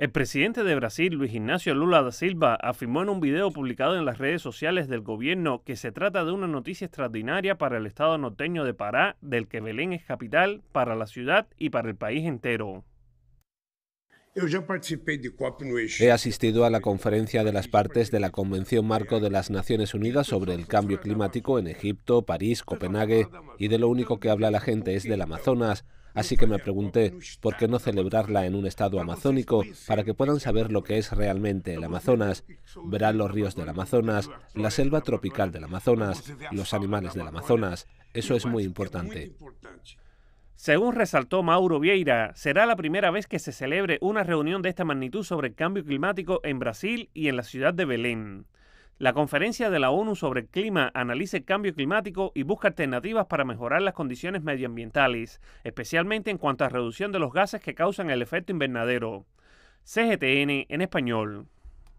El presidente de Brasil, Luis Ignacio Lula da Silva, afirmó en un video publicado en las redes sociales del gobierno que se trata de una noticia extraordinaria para el estado norteño de Pará, del que Belén es capital, para la ciudad y para el país entero. He asistido a la conferencia de las partes de la Convención Marco de las Naciones Unidas sobre el cambio climático en Egipto, París, Copenhague, y de lo único que habla la gente es del Amazonas, Así que me pregunté, ¿por qué no celebrarla en un estado amazónico para que puedan saber lo que es realmente el Amazonas? Verán los ríos del Amazonas, la selva tropical del Amazonas, los animales del Amazonas. Eso es muy importante. Según resaltó Mauro Vieira, será la primera vez que se celebre una reunión de esta magnitud sobre el cambio climático en Brasil y en la ciudad de Belén la conferencia de la ONU sobre el clima analiza el cambio climático y busca alternativas para mejorar las condiciones medioambientales, especialmente en cuanto a reducción de los gases que causan el efecto invernadero. CGTN en español.